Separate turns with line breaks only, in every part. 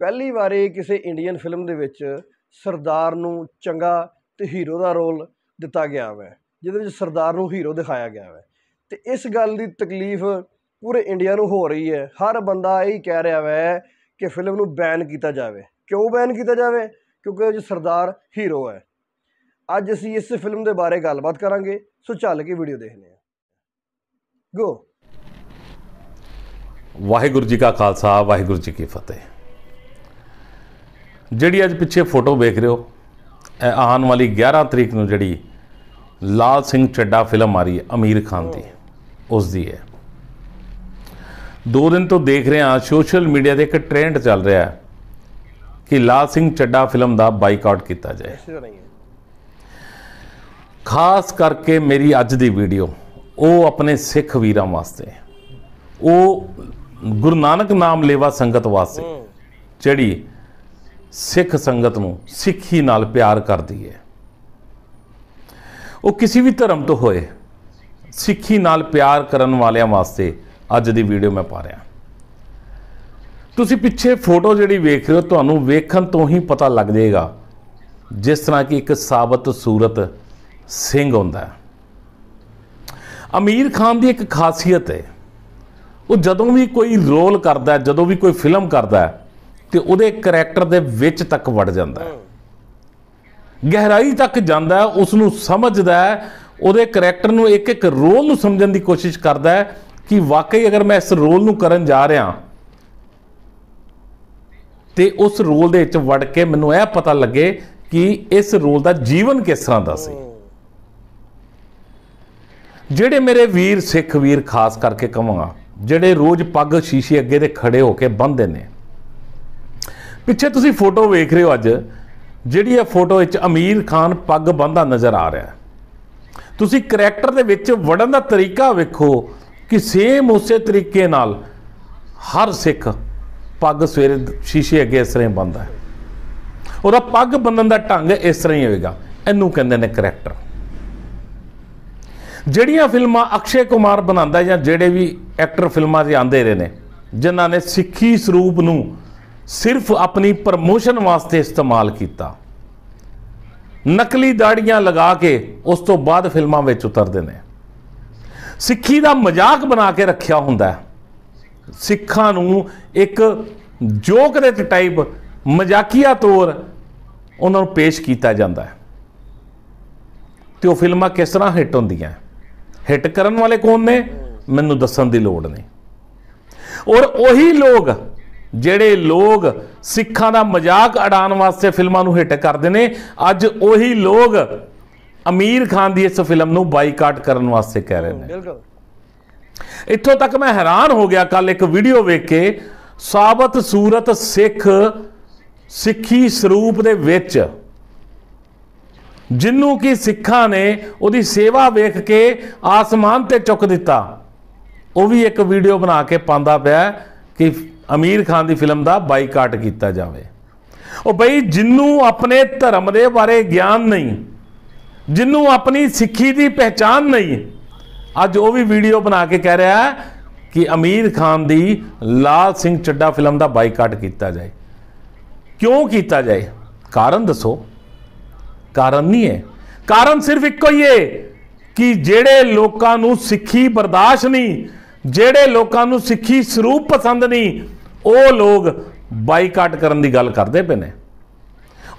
ਪਹਿਲੀ ਵਾਰੀ ਕਿਸੇ ਇੰਡੀਅਨ ਫਿਲਮ ਦੇ ਵਿੱਚ ਸਰਦਾਰ ਨੂੰ ਚੰਗਾ ਤੇ ਹੀਰੋ ਦਾ ਰੋਲ ਦਿੱਤਾ ਗਿਆ ਹੈ ਜਿਹਦੇ ਵਿੱਚ ਸਰਦਾਰ ਨੂੰ ਹੀਰੋ ਦਿਖਾਇਆ ਗਿਆ ਹੈ ਤੇ ਇਸ ਗੱਲ ਦੀ ਤਕਲੀਫ ਪੂਰੇ ਇੰਡੀਆ ਨੂੰ ਹੋ ਰਹੀ ਹੈ ਹਰ ਬੰਦਾ ਹੀ ਕਹਿ ਰਿਹਾ ਹੈ ਕਿ ਫਿਲਮ ਨੂੰ ਬੈਨ ਕੀਤਾ ਜਾਵੇ ਕਿਉਂ ਬੈਨ ਕੀਤਾ ਜਾਵੇ ਕਿਉਂਕਿ ਜੋ ਸਰਦਾਰ ਹੀਰੋ ਹੈ ਅੱਜ ਅਸੀਂ ਇਸ ਫਿਲਮ ਦੇ ਬਾਰੇ ਗੱਲਬਾਤ ਕਰਾਂਗੇ ਸੋ ਚੱਲ ਕੇ ਵੀਡੀਓ ਦੇਖਦੇ ਹਾਂ
ਗੋ ਵਾਹਿਗੁਰੂ ਜੀ ਕਾ ਖਾਲਸਾ ਵਾਹਿਗੁਰੂ ਜੀ ਕੀ ਫਤਿਹ ਜਿਹੜੀ ਅੱਜ ਪਿੱਛੇ ਫੋਟੋ ਵੇਖ ਰਹੇ ਹੋ ਆਉਣ ਵਾਲੀ 11 ਤਰੀਕ ਨੂੰ ਜਿਹੜੀ ਲਾਲ ਸਿੰਘ ਚੱਡਾ ਫਿਲਮ ਆ ਰਹੀ ਹੈ ਅਮੀਰ ਖਾਨ ਦੀ ਉਸ ਦੀ ਹੈ ਦੋ ਦਿਨ ਤੋਂ ਦੇਖ ਰਹੇ ਹਾਂ ਸੋਸ਼ਲ ਮੀਡੀਆ ਤੇ ਇੱਕ ਟ੍ਰੈਂਡ ਚੱਲ ਰਿਹਾ ਹੈ ਕਿ ਲਾਲ ਸਿੰਘ ਚੱਡਾ ਫਿਲਮ ਦਾ ਬਾਈਕਾਟ ਕੀਤਾ ਜਾਏ ਖਾਸ ਕਰਕੇ ਮੇਰੀ ਅੱਜ ਦੀ ਵੀਡੀਓ ਉਹ ਆਪਣੇ ਸਿੱਖ ਵੀਰਾਂ ਵਾਸਤੇ ਉਹ ਗੁਰੂ ਨਾਨਕ ਨਾਮ ਲੇਵਾ ਸੰਗਤ ਵਾਸਤੇ ਜਿਹੜੀ ਸਿੱਖ ਸੰਗਤ ਨੂੰ ਸਿੱਖੀ ਨਾਲ ਪਿਆਰ ਕਰਦੀ ਹੈ ਉਹ ਕਿਸੇ ਵੀ ਧਰਮ ਤੋਂ ਹੋਏ ਸਿੱਖੀ ਨਾਲ ਪਿਆਰ ਕਰਨ ਵਾਲਿਆਂ ਵਾਸਤੇ ਅੱਜ ਦੀ ਵੀਡੀਓ ਮੈਂ ਪਾ ਰਿਹਾ ਤੁਸੀਂ ਪਿੱਛੇ ਫੋਟੋ ਜਿਹੜੀ ਵੇਖ ਰਹੇ ਹੋ ਤੁਹਾਨੂੰ ਵੇਖਣ ਤੋਂ ਹੀ ਪਤਾ ਲੱਗ ਜਾਏਗਾ ਜਿਸ ਤਰ੍ਹਾਂ ਕਿ ਇੱਕ ਸਾਬਤ ਸੂਰਤ ਸਿੰਘ ਹੁੰਦਾ ਅਮੀਰ ਖਾਨ ਦੀ ਇੱਕ ਖਾਸੀਅਤ ਹੈ ਉਹ ਜਦੋਂ ਵੀ ਕੋਈ ਰੋਲ ਕਰਦਾ ਜਦੋਂ ਵੀ ਕੋਈ ਫਿਲਮ ਕਰਦਾ ਤੇ ਉਹਦੇ ਕੈਰੈਕਟਰ ਦੇ ਵਿੱਚ ਤੱਕ ਵੜ ਜਾਂਦਾ ਗਹਿਰਾਈ ਤੱਕ ਜਾਂਦਾ ਉਸ ਨੂੰ ਸਮਝਦਾ ਉਹਦੇ ਕੈਰੈਕਟਰ ਨੂੰ ਇੱਕ ਇੱਕ ਰੋਲ ਨੂੰ ਸਮਝਣ ਦੀ ਕੋਸ਼ਿਸ਼ ਕਰਦਾ ਕਿ ਵਾਕਈ ਅਗਰ ਮੈਂ ਇਸ ਰੋਲ ਨੂੰ ਕਰਨ ਜਾ ਰਿਹਾ ਤੇ ਉਸ ਰੋਲ ਦੇ ਵਿੱਚ ਵੜ ਕੇ ਮੈਨੂੰ ਇਹ ਪਤਾ ਲੱਗੇ ਕਿ ਇਸ ਰੋਲ ਦਾ ਜੀਵਨ ਕਿਸ ਤਰ੍ਹਾਂ ਦਾ ਸੀ ਜਿਹੜੇ ਮੇਰੇ ਵੀਰ ਸਿੱਖ ਵੀਰ ਖਾਸ ਕਰਕੇ ਕਹਾਂਗਾ ਜਿਹੜੇ ਰੋਜ਼ ਪੱਗ ਸ਼ੀਸ਼ੇ ਅੱਗੇ ਦੇ ਖੜੇ ਹੋ ਕੇ ਬੰਨਦੇ ਨੇ ਪਿੱਛੇ ਤੁਸੀਂ ਫੋਟੋ ਵੇਖ ਰਹੇ ਹੋ ਅੱਜ ਜਿਹੜੀ ਇਹ ਫੋਟੋ ਵਿੱਚ ਅਮੀਰ ਖਾਨ ਪੱਗ ਬੰਨਦਾ ਨਜ਼ਰ ਆ ਰਿਹਾ ਤੁਸੀਂ ਕੈਰੈਕਟਰ ਦੇ ਵਿੱਚ ਵੜਨ ਦਾ ਤਰੀਕਾ ਵੇਖੋ ਕਿ ਸੇਮ ਉਸੇ ਤਰੀਕੇ ਨਾਲ ਹਰ ਸਿੱਖ ਪੱਗ ਸਵੇਰੇ ਸ਼ੀਸ਼ੇ ਅੱਗੇ ਇਸ ਤਰ੍ਹਾਂ ਬੰਨਦਾ ਉਹਦਾ ਪੱਗ ਬੰਨਣ ਦਾ ਢੰਗ ਇਸ ਤਰ੍ਹਾਂ ਹੀ ਹੋਵੇਗਾ ਇਹਨੂੰ ਕਹਿੰਦੇ ਨੇ ਕੈਰੈਕਟਰ ਜਿਹੜੀਆਂ ਫਿਲਮਾਂ ਅਕਸ਼ੇ ਕੁਮਾਰ ਬਣਾਉਂਦਾ ਜਾਂ ਜਿਹੜੇ ਵੀ ਐਕਟਰ ਫਿਲਮਾਂ 'ਚ ਆਂਦੇ ਰਹੇ ਨੇ ਜਿਨ੍ਹਾਂ ਨੇ ਸਿੱਖੀ ਸਰੂਪ ਨੂੰ ਸਿਰਫ ਆਪਣੀ ਪ੍ਰਮੋਸ਼ਨ ਵਾਸਤੇ ਇਸਤੇਮਾਲ ਕੀਤਾ ਨਕਲੀ ਦਾੜੀਆਂ ਲਗਾ ਕੇ ਉਸ ਤੋਂ ਬਾਅਦ ਫਿਲਮਾਂ ਵਿੱਚ ਉਤਰਦੇ ਨੇ ਸਿੱਖੀ ਦਾ ਮਜ਼ਾਕ ਬਣਾ ਕੇ ਰੱਖਿਆ ਹੁੰਦਾ ਹੈ ਸਿੱਖਾਂ ਨੂੰ ਇੱਕ ਜੋਕ ਦੇ ਟਾਈਪ ਮਜ਼ਾਕੀਆ ਤੌਰ ਉਹਨਾਂ ਨੂੰ ਪੇਸ਼ ਕੀਤਾ ਜਾਂਦਾ ਹੈ ਤੇ ਉਹ ਫਿਲਮਾਂ ਕਿਸ ਤਰ੍ਹਾਂ ਹਿੱਟ ਹੁੰਦੀਆਂ ਹਿੱਟ ਕਰਨ ਵਾਲੇ ਕੌਣ ਨੇ ਮੈਨੂੰ ਦੱਸਣ ਦੀ ਲੋੜ ਨਹੀਂ ਔਰ ਉਹੀ ਲੋਕ ਜਿਹੜੇ ਲੋਕ ਸਿੱਖਾਂ ਦਾ ਮਜ਼ਾਕ ਉਡਾਉਣ ਵਾਸਤੇ ਫਿਲਮਾਂ ਨੂੰ ਹਿੱਟ ਕਰਦੇ ਨੇ ਅੱਜ ਉਹੀ ਲੋਕ ਅਮੀਰ ਖਾਨ ਦੀ ਇਸ ਫਿਲਮ ਨੂੰ ਬਾਈਕਾਟ ਕਰਨ ਵਾਸਤੇ ਕਹਿ ਰਹੇ ਨੇ ਬਿਲਕੁਲ ਇੱਥੋਂ ਤੱਕ ਮੈਂ ਹੈਰਾਨ ਹੋ ਗਿਆ ਕੱਲ ਇੱਕ ਵੀਡੀਓ ਵੇਖ ਕੇ ਸਾਬਤ ਸੂਰਤ ਸਿੱਖ ਸਿੱਖੀ ਸਰੂਪ ਦੇ ਵਿੱਚ ਜਿੰਨੂੰ ਕੀ ਸਿੱਖਾਂ ਨੇ ਉਹਦੀ ਸੇਵਾ ਵੇਖ ਕੇ ਆਸਮਾਨ ਤੇ ਚੁੱਕ ਦਿੱਤਾ ਉਹ ਵੀ ਇੱਕ ਵੀਡੀਓ ਬਣਾ ਕੇ ਪਾਉਂਦਾ ਪਿਆ ਕਿ ਅਮੀਰ ਖਾਨ ਦੀ ਫਿਲਮ ਦਾ ਬਾਈਕਾਟ ਕੀਤਾ ਜਾਵੇ ਉਹ ਬਈ ਜਿੰਨੂੰ ਆਪਣੇ ਧਰਮ ਦੇ ਬਾਰੇ ਗਿਆਨ ਨਹੀਂ ਜਿੰਨੂੰ ਆਪਣੀ ਸਿੱਖੀ ਦੀ ਪਹਿਚਾਨ ਨਹੀਂ ਅੱਜ ਉਹ ਵੀ ਵੀਡੀਓ ਬਣਾ ਕੇ ਕਹਿ ਰਿਹਾ ਕਿ ਅਮੀਰ ਖਾਨ ਦੀ ਲਾਲ ਸਿੰਘ ਚੱਡਾ ਫਿਲਮ ਦਾ ਬਾਈਕਾਟ ਕੀਤਾ ਜਾਏ ਕਿਉਂ ਕੀਤਾ ਜਾਏ ਕਾਰਨ ਦੱਸੋ ਕਾਰਨ ਨਹੀਂ ਹੈ ਕਾਰਨ ਸਿਰਫ ਇੱਕੋ ਹੀ ਹੈ ਕਿ ਜਿਹੜੇ ਲੋਕਾਂ ਨੂੰ ਸਿੱਖੀ ਬਰਦਾਸ਼ਤ ਨਹੀਂ ਜਿਹੜੇ ਲੋਕਾਂ ਨੂੰ ਸਿੱਖੀ ਸਰੂਪ ਪਸੰਦ ਨਹੀਂ ਉਹ ਲੋਕ ਬਾਈਕਾਟ ਕਰਨ ਦੀ ਗੱਲ ਕਰਦੇ ਪਏ ਨੇ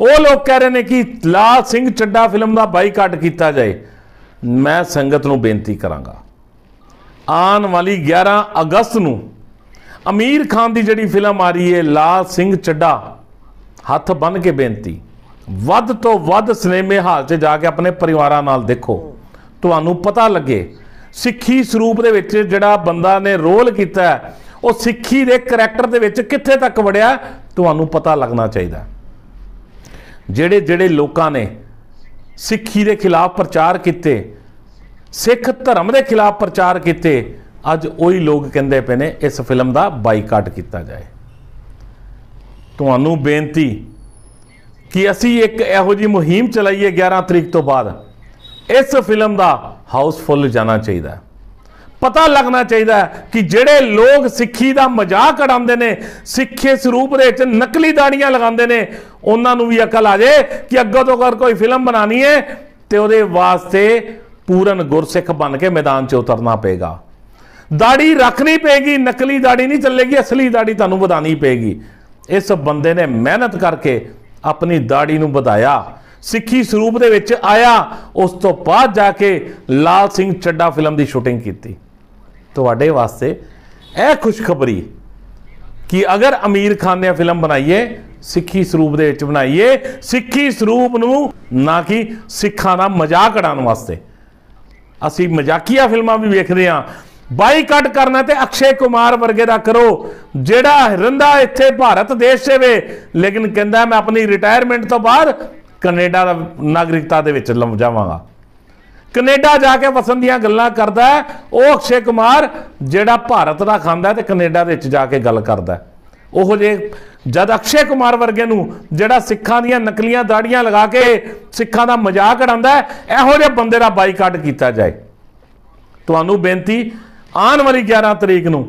ਉਹ ਲੋਕ ਕਹਿ ਰਹੇ ਨੇ ਕਿ ਲਾਲ ਸਿੰਘ ਚੱਡਾ ਫਿਲਮ ਦਾ ਬਾਈਕਾਟ ਕੀਤਾ ਜਾਏ ਮੈਂ ਸੰਗਤ ਨੂੰ ਬੇਨਤੀ ਕਰਾਂਗਾ ਆਉਣ ਵਾਲੀ 11 ਅਗਸਤ ਨੂੰ ਅਮੀਰ ਖਾਨ ਦੀ ਜਿਹੜੀ ਫਿਲਮ ਆ ਰਹੀ ਹੈ ਲਾਲ ਸਿੰਘ ਚੱਡਾ ਹੱਥ ਬੰਨ ਕੇ ਬੇਨਤੀ ਵੱਧ ਤੋਂ ਵੱਧ ਸਿਨੇਮੇ ਹਾਲ 'ਚ ਜਾ ਕੇ ਆਪਣੇ ਪਰਿਵਾਰਾਂ ਨਾਲ ਦੇਖੋ ਤੁਹਾਨੂੰ ਪਤਾ ਲੱਗੇ ਸਿੱਖੀ ਸਰੂਪ ਦੇ ਵਿੱਚ ਜਿਹੜਾ ਬੰਦਾ ਨੇ ਰੋਲ ਕੀਤਾ ਹੈ ਉਹ ਸਿੱਖੀ ਦੇ ਕੈਰੈਕਟਰ ਦੇ ਵਿੱਚ ਕਿੱਥੇ ਤੱਕ ਵੜਿਆ ਤੁਹਾਨੂੰ ਪਤਾ ਲੱਗਣਾ ਚਾਹੀਦਾ ਜਿਹੜੇ ਜਿਹੜੇ ਲੋਕਾਂ ਨੇ ਸਿੱਖੀ ਦੇ ਖਿਲਾਫ ਪ੍ਰਚਾਰ ਕੀਤੇ ਸਿੱਖ ਧਰਮ ਦੇ ਖਿਲਾਫ ਪ੍ਰਚਾਰ ਕੀਤੇ ਅੱਜ ਉਹੀ ਲੋਕ ਕਹਿੰਦੇ ਪਏ ਨੇ ਇਸ ਫਿਲਮ ਦਾ ਬਾਈਕਾਟ ਕੀਤਾ ਜਾਏ ਤੁਹਾਨੂੰ ਬੇਨਤੀ ਕਿ ਅਸੀਂ ਇੱਕ ਇਹੋ ਜੀ ਮੁਹਿੰਮ ਚਲਾਈਏ 11 ਤਰੀਕ ਤੋਂ ਬਾਅਦ ਇਸ ਫਿਲਮ ਦਾ ਹਾਊਸਫੁੱਲ ਜਾਣਾ ਚਾਹੀਦਾ ਪਤਾ ਲੱਗਣਾ ਚਾਹੀਦਾ ਕਿ ਜਿਹੜੇ ਲੋਕ ਸਿੱਖੀ ਦਾ ਮਜ਼ਾਕ ਉਡਾਉਂਦੇ ਨੇ ਸਿੱਖੇ ਸਰੂਪ ਦੇ ਵਿੱਚ ਨਕਲੀ ਦਾੜੀਆਂ ਲਗਾਉਂਦੇ ਨੇ ਉਹਨਾਂ ਨੂੰ ਵੀ ਅਕਲ ਆ ਜੇ ਕਿ ਅੱਗੋਂ ਤੋਂ ਅਗਰ ਕੋਈ ਫਿਲਮ ਬਣਾਣੀ ਹੈ ਤੇ ਉਹਦੇ ਵਾਸਤੇ ਪੂਰਨ ਗੁਰਸਿੱਖ ਬਣ ਕੇ ਮੈਦਾਨ 'ਚ ਉਤਰਨਾ ਪਏਗਾ ਦਾੜੀ ਰੱਖਣੀ ਪਏਗੀ ਨਕਲੀ ਦਾੜੀ ਨਹੀਂ ਚੱਲੇਗੀ ਅਸਲੀ ਦਾੜੀ ਤੁਹਾਨੂੰ ਵਧਾਣੀ ਪਏਗੀ ਇਸ ਬੰਦੇ ਨੇ ਮਿਹਨਤ ਕਰਕੇ ਆਪਣੀ ਦਾੜੀ ਨੂੰ ਵਧਾਇਆ ਸਿੱਖੀ ਸਰੂਪ ਦੇ ਵਿੱਚ ਆਇਆ ਉਸ ਤੋਂ ਬਾਅਦ ਜਾ ਕੇ ਲਾਲ ਸਿੰਘ ਚੱਡਾ ਫਿਲਮ ਦੀ ਸ਼ੂਟਿੰਗ ਕੀਤੀ ਤੁਹਾਡੇ ਵਾਸਤੇ ਇਹ ਖੁਸ਼ਖਬਰੀ ਕਿ ਅਗਰ ਅਮੀਰ ਖਾਨ ਨੇ ਫਿਲਮ ਬਣਾਈਏ ਸਿੱਖੀ ਸਰੂਪ ਦੇ ਵਿੱਚ ਬਣਾਈਏ ਸਿੱਖੀ ਸਰੂਪ ਨੂੰ ਨਾ ਕਿ ਸਿੱਖਾਂ ਦਾ ਮਜ਼ਾਕ ਉਡਾਉਣ ਵਾਸਤੇ ਅਸੀਂ ਮਜ਼ਾਕੀਆ ਫਿਲਮਾਂ ਵੀ ਵੇਖਦੇ ਆਂ ਬਾਈਕਾਟ ਕਰਨਾ ਤੇ ਅਕਸ਼ੇ ਕੁਮਾਰ ਵਰਗੇ ਦਾ ਕਰੋ ਜਿਹੜਾ ਰਹਿੰਦਾ ਇੱਥੇ ਭਾਰਤ ਦੇਸ਼ ਦੇ ਵੇ ਲੇਕਿਨ ਕਹਿੰਦਾ ਮੈਂ ਆਪਣੀ ਰਿਟਾਇਰਮੈਂਟ ਤੋਂ ਬਾਅਦ ਕੈਨੇਡਾ ਦਾ ਨਾਗਰਿਕਤਾ ਦੇ ਵਿੱਚ ਲੰਮ ਜਾਵਾਂਗਾ ਕੈਨੇਡਾ ਜਾ ਕੇ ਵਸਣ ਦੀਆਂ ਗੱਲਾਂ ਕਰਦਾ ਉਹ ਅਕਸ਼ੇ ਕੁਮਾਰ ਜਿਹੜਾ ਭਾਰਤ ਦਾ ਖਾਂਦਾ ਤੇ ਕੈਨੇਡਾ ਦੇ ਵਿੱਚ ਜਾ ਕੇ ਗੱਲ ਕਰਦਾ ਉਹੋ ਜੇ ਜਦ ਅਕਸ਼ੇ ਕੁਮਾਰ ਵਰਗੇ ਨੂੰ ਜਿਹੜਾ ਸਿੱਖਾਂ ਦੀਆਂ ਨਕਲੀਆਂ ਦਾੜੀਆਂ ਲਗਾ ਕੇ ਸਿੱਖਾਂ ਦਾ ਮਜ਼ਾਕ ਉਡਾਉਂਦਾ ਇਹੋ ਜਿਹੇ ਬੰਦੇ ਦਾ ਬਾਈਕਾਟ ਕੀਤਾ ਜਾਏ ਤੁਹਾਨੂੰ ਬੇਨਤੀ ਆਉਣ ਵਾਲੀ 11 ਤਰੀਕ ਨੂੰ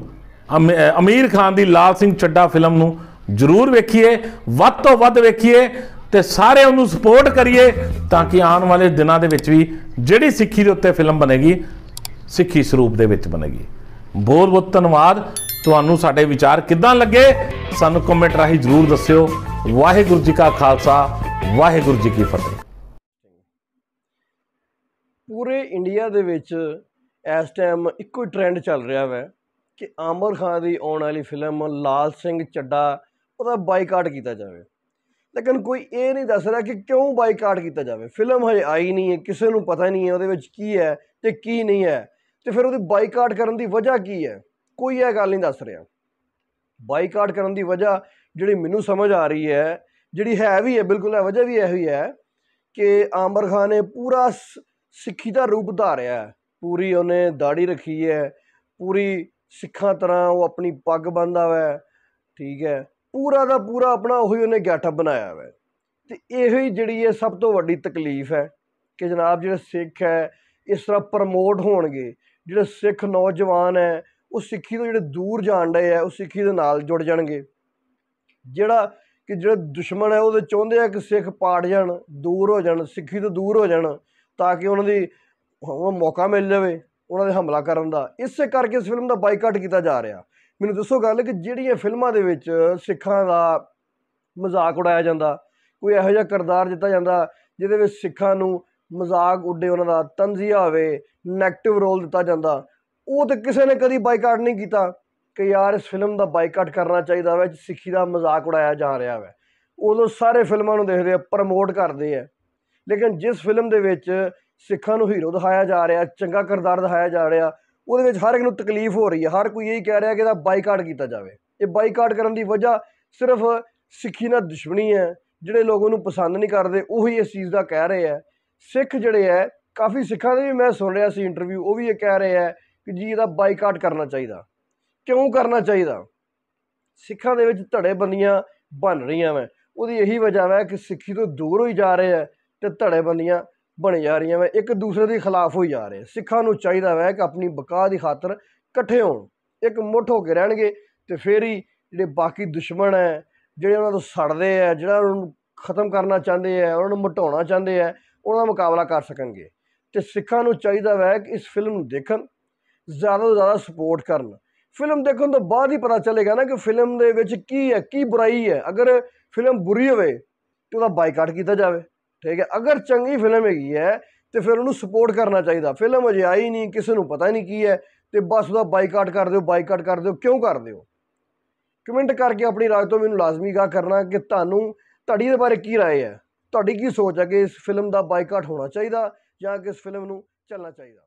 ਅਮੀਰ ਖਾਨ ਦੀ ਲਾਲ ਸਿੰਘ ਚੱਡਾ ਫਿਲਮ ਨੂੰ ਜ਼ਰੂਰ ਵੇਖੀਏ ਵੱਧ ਤੋਂ ਵੱਧ ਵੇਖੀਏ ਤੇ ਸਾਰੇ ਉਹਨੂੰ ਸਪੋਰਟ ਕਰੀਏ ਤਾਂ ਕਿ ਆਉਣ ਵਾਲੇ ਦਿਨਾਂ ਦੇ ਵਿੱਚ ਵੀ ਜਿਹੜੀ ਸਿੱਖੀ ਦੇ ਉੱਤੇ ਫਿਲਮ ਬਣੇਗੀ ਸਿੱਖੀ ਸਰੂਪ ਦੇ ਵਿੱਚ ਬਣੇਗੀ ਬਹੁਤ ਬਹੁਤ ਧੰਨਵਾਦ ਤੁਹਾਨੂੰ ਸਾਡੇ ਵਿਚਾਰ ਕਿੱਦਾਂ ਲੱਗੇ ਸਾਨੂੰ ਕਮੈਂਟ ਰਾਹੀਂ ਜਰੂਰ ਦੱਸਿਓ ਵਾਹਿਗੁਰੂ ਜੀ ਕਾ ਖਾਲਸਾ ਵਾਹਿਗੁਰੂ ਜੀ ਕੀ ਫਤਿਹ
ਪੂਰੇ ਇੰਡੀਆ ਦੇ ਵਿੱਚ ਇਸ ਟਾਈਮ ਇੱਕੋ ਹੀ ਟ੍ਰੈਂਡ ਚੱਲ ਰਿਹਾ ਹੈ ਕਿ ਆਮਰ ਖਾਨ ਦੀ ਆਉਣ ਵਾਲੀ ਫਿਲਮ ਲਾਲ ਸਿੰਘ ਚੱਡਾ ਉਹਦਾ ਬਾਈਕਾਟ ਕੀਤਾ ਜਾਵੇ ਲੇਕਿਨ ਕੋਈ ਇਹ ਨਹੀਂ ਦੱਸ ਰਿਹਾ ਕਿ ਕਿਉਂ ਬਾਈਕਾਟ ਕੀਤਾ ਜਾਵੇ ਫਿਲਮ ਹਜੇ ਆਈ ਨਹੀਂ ਹੈ ਕਿਸੇ ਨੂੰ ਪਤਾ ਨਹੀਂ ਹੈ ਉਹਦੇ ਵਿੱਚ ਕੀ ਹੈ ਤੇ ਕੀ ਨਹੀਂ ਹੈ ਤੇ ਫਿਰ ਉਹਦੀ ਬਾਈਕਾਟ ਕਰਨ ਦੀ ਵਜ੍ਹਾ ਕੀ ਹੈ ਕੋਈ ਇਹ ਗੱਲ ਨਹੀਂ ਦੱਸ ਰਿਹਾ ਬਾਈਕਾਟ ਕਰਨ ਦੀ ਵਜ੍ਹਾ ਜਿਹੜੀ ਮੈਨੂੰ ਸਮਝ ਆ ਰਹੀ ਹੈ ਜਿਹੜੀ ਹੈ ਵੀ ਹੈ ਬਿਲਕੁਲ ਹੈ ਵਜ੍ਹਾ ਵੀ ਇਹ ਹੋਈ ਹੈ ਕਿ ਆਮਰ ਖਾਨ ਨੇ ਪੂਰਾ ਸਿੱਖੀ ਦਾ ਰੂਪ ਧਾਰਿਆ ਪੂਰੀ ਉਹਨੇ ਦਾੜੀ ਰੱਖੀ ਹੈ ਪੂਰੀ ਸਿੱਖਾਂ ਤਰ੍ਹਾਂ ਉਹ ਆਪਣੀ ਪੱਗ ਬੰਨਦਾ ਹੈ ਠੀਕ ਹੈ ਪੂਰਾ ਦਾ ਪੂਰਾ ਆਪਣਾ ਉਹੀ ਉਹਨੇ ਗੈਟਅਪ ਬਣਾਇਆ ਹੋਇਆ ਤੇ ਇਹੋ ਹੀ ਜਿਹੜੀ ਹੈ ਸਭ ਤੋਂ ਵੱਡੀ ਤਕਲੀਫ ਹੈ ਕਿ ਜਨਾਬ ਜਿਹੜਾ ਸਿੱਖ ਹੈ ਇਸ ਤਰ੍ਹਾਂ ਪ੍ਰਮੋਟ ਹੋਣਗੇ ਜਿਹੜੇ ਸਿੱਖ ਨੌਜਵਾਨ ਹੈ ਉਹ ਸਿੱਖੀ ਤੋਂ ਜਿਹੜੇ ਦੂਰ ਜਾਣ ਰਹੇ ਆ ਉਹ ਸਿੱਖੀ ਦੇ ਨਾਲ ਜੁੜ ਜਾਣਗੇ ਜਿਹੜਾ ਕਿ ਜਿਹੜਾ ਦੁਸ਼ਮਣ ਹੈ ਉਹਦੇ ਚਾਹੁੰਦੇ ਆ ਕਿ ਸਿੱਖ ਪਾੜ ਜਾਣ ਦੂਰ ਹੋ ਜਾਣ ਸਿੱਖੀ ਤੋਂ ਦੂਰ ਹੋ ਜਾਣ ਤਾਂ ਕਿ ਉਹਨਾਂ ਦੀ ਮੌਕਾ ਮਿਲ ਜਾਵੇ ਉਹਨਾਂ ਦੇ ਹਮਲਾ ਕਰਨ ਦਾ ਇਸੇ ਕਰਕੇ ਇਸ ਫਿਲਮ ਦਾ ਬਾਈਕਾਟ ਕੀਤਾ ਜਾ ਰਿਹਾ ਮੈਨੂੰ ਦੱਸੋ ਗੱਲ ਕਿ ਜਿਹੜੀਆਂ ਫਿਲਮਾਂ ਦੇ ਵਿੱਚ ਸਿੱਖਾਂ ਦਾ ਮਜ਼ਾਕ ਉਡਾਇਆ ਜਾਂਦਾ ਕੋਈ ਇਹੋ ਜਿਹਾ ਕਿਰਦਾਰ ਦਿੱਤਾ ਜਾਂਦਾ ਜਿਹਦੇ ਵਿੱਚ ਸਿੱਖਾਂ ਨੂੰ ਮਜ਼ਾਕ ਉੱਡੇ ਉਹਨਾਂ ਦਾ ਤੰਜ਼ੀਆ ਹੋਵੇ 네ਗੇਟਿਵ ਰੋਲ ਦਿੱਤਾ ਜਾਂਦਾ ਉਹ ਤਾਂ ਕਿਸੇ ਨੇ ਕਦੀ ਬਾਈਕਾਟ ਨਹੀਂ ਕੀਤਾ ਕਿ ਯਾਰ ਇਸ ਫਿਲਮ ਦਾ ਬਾਈਕਾਟ ਕਰਨਾ ਚਾਹੀਦਾ ਵੈ ਸਿੱਖੀ ਦਾ ਮਜ਼ਾਕ ਉਡਾਇਆ ਜਾ ਰਿਹਾ ਹੈ ਉਦੋਂ ਸਾਰੇ ਫਿਲਮਾਂ ਨੂੰ ਦੇਖਦੇ ਆ ਪ੍ਰਮੋਟ ਕਰਦੇ ਆ ਲੇਕਿਨ ਜਿਸ ਫਿਲਮ ਦੇ ਵਿੱਚ ਸਿੱਖਾਂ ਨੂੰ ਹੀਰੋ ਦਿਖਾਇਆ ਜਾ ਰਿਹਾ ਚੰਗਾ ਕਿਰਦਾਰ ਦਿਖਾਇਆ ਜਾ ਰਿਹਾ ਉਹਦੇ ਵਿੱਚ ਹਰ ਇੱਕ ਨੂੰ ਤਕਲੀਫ ਹੋ ਰਹੀ ਹੈ ਹਰ ਕੋਈ ਇਹੀ ਕਹਿ ਰਿਹਾ ਕਿ ਇਹਦਾ ਬਾਈਕਾਟ ਕੀਤਾ ਜਾਵੇ ਇਹ ਬਾਈਕਾਟ ਕਰਨ ਦੀ ਵਜ੍ਹਾ ਸਿਰਫ ਸਿੱਖੀ ਨਾਲ ਦੁਸ਼ਮਣੀ ਹੈ ਜਿਹੜੇ ਲੋਕ ਉਹਨੂੰ ਪਸੰਦ ਨਹੀਂ ਕਰਦੇ ਉਹੀ ਇਸ ਚੀਜ਼ ਦਾ ਕਹਿ ਰਹੇ ਆ ਸਿੱਖ ਜਿਹੜੇ ਆ ਕਾਫੀ ਸਿੱਖਾਂ ਦੇ ਵੀ ਮੈਂ ਸੁਣ ਰਿਹਾ ਸੀ ਇੰਟਰਵਿਊ ਉਹ ਵੀ ਇਹ ਕਹਿ ਰਹੇ ਆ ਕਿ ਜੀ ਇਹਦਾ ਬਾਈਕਾਟ ਕਰਨਾ ਚਾਹੀਦਾ ਕਿਉਂ ਕਰਨਾ ਚਾਹੀਦਾ ਸਿੱਖਾਂ ਦੇ ਵਿੱਚ ਬੰਦੀਆਂ ਬਣ ਰਹੀਆਂ ਵਾ ਉਹਦੀ ਇਹੀ ਵਜ੍ਹਾ ਵਾ ਕਿ ਸਿੱਖੀ ਤੋਂ ਦੂਰ ਹੋਈ ਜਾ ਰਹੇ ਆ ਤੇ ਬੰਦੀਆਂ ਬਣ ਜਾ ਰਹੀਆਂ ਵਾ ਇੱਕ ਦੂਸਰੇ ਦੇ ਖਿਲਾਫ ਹੋਈ ਜਾ ਰਹੇ ਸਿੱਖਾਂ ਨੂੰ ਚਾਹੀਦਾ ਹੈ ਕਿ ਆਪਣੀ ਬਕਾ ਦੀ ਖਾਤਰ ਇਕੱਠੇ ਹੋਣ ਇੱਕ ਮੁੱਠ ਹੋ ਕੇ ਰਹਿਣਗੇ ਤੇ ਫੇਰ ਹੀ ਜਿਹੜੇ ਬਾਕੀ ਦੁਸ਼ਮਣ ਹੈ ਜਿਹੜੇ ਉਹਨਾਂ ਤੋਂ ਸੜਦੇ ਆ ਜਿਹੜਾ ਉਹਨਾਂ ਨੂੰ ਖਤਮ ਕਰਨਾ ਚਾਹੁੰਦੇ ਆ ਉਹਨਾਂ ਨੂੰ ਮਟਾਉਣਾ ਚਾਹੁੰਦੇ ਆ ਉਹਨਾਂ ਦਾ ਮੁਕਾਬਲਾ ਕਰ ਸਕਣਗੇ ਤੇ ਸਿੱਖਾਂ ਨੂੰ ਚਾਹੀਦਾ ਹੈ ਕਿ ਇਸ ਫਿਲਮ ਨੂੰ ਦੇਖਣ ਜ਼ਿਆਦਾ ਤੋਂ ਜ਼ਿਆਦਾ ਸਪੋਰਟ ਕਰਨ ਫਿਲਮ ਦੇਖਣ ਤੋਂ ਬਾਅਦ ਹੀ ਪਤਾ ਚੱਲੇਗਾ ਨਾ ਕਿ ਫਿਲਮ ਦੇ ਵਿੱਚ ਕੀ ਹੈ ਕੀ ਬੁਰਾਈ ਹੈ ਅਗਰ ਫਿਲਮ ਬੁਰੀ ਹੋਵੇ ਤੇ ਉਹਦਾ ਬਾਈਕਾਟ ਕੀਤਾ ਜਾਵੇ ਠੀਕ ਹੈ ਅਗਰ ਚੰਗੀ ਫਿਲਮ ਹੈਗੀ ਹੈ ਤੇ ਫਿਰ ਉਹਨੂੰ ਸਪੋਰਟ ਕਰਨਾ ਚਾਹੀਦਾ ਫਿਲਮ ਅਜੇ ਆਈ ਨਹੀਂ ਕਿਸੇ ਨੂੰ ਪਤਾ ਨਹੀਂ ਕੀ ਹੈ ਤੇ ਬਸ ਉਹਦਾ ਬਾਈਕਾਟ ਕਰ ਦਿਓ ਬਾਈਕਾਟ ਕਰ ਦਿਓ ਕਿਉਂ ਕਰਦੇ ਹੋ ਕਮੈਂਟ ਕਰਕੇ ਆਪਣੀ ਰਾਏ ਤੋਂ ਮੈਨੂੰ ਲਾਜ਼ਮੀ ਗਾ ਕਰਨਾ ਕਿ ਤੁਹਾਨੂੰ ਤੁਹਾਡੀ ਦੇ ਬਾਰੇ ਕੀ ਰਾਏ ਹੈ ਤੁਹਾਡੀ ਕੀ ਸੋਚ ਹੈ ਕਿ ਇਸ ਫਿਲਮ ਦਾ ਬਾਈਕਾਟ ਹੋਣਾ ਚਾਹੀਦਾ ਜਾਂ ਕਿ ਇਸ ਫਿਲਮ ਨੂੰ ਚੱਲਣਾ ਚਾਹੀਦਾ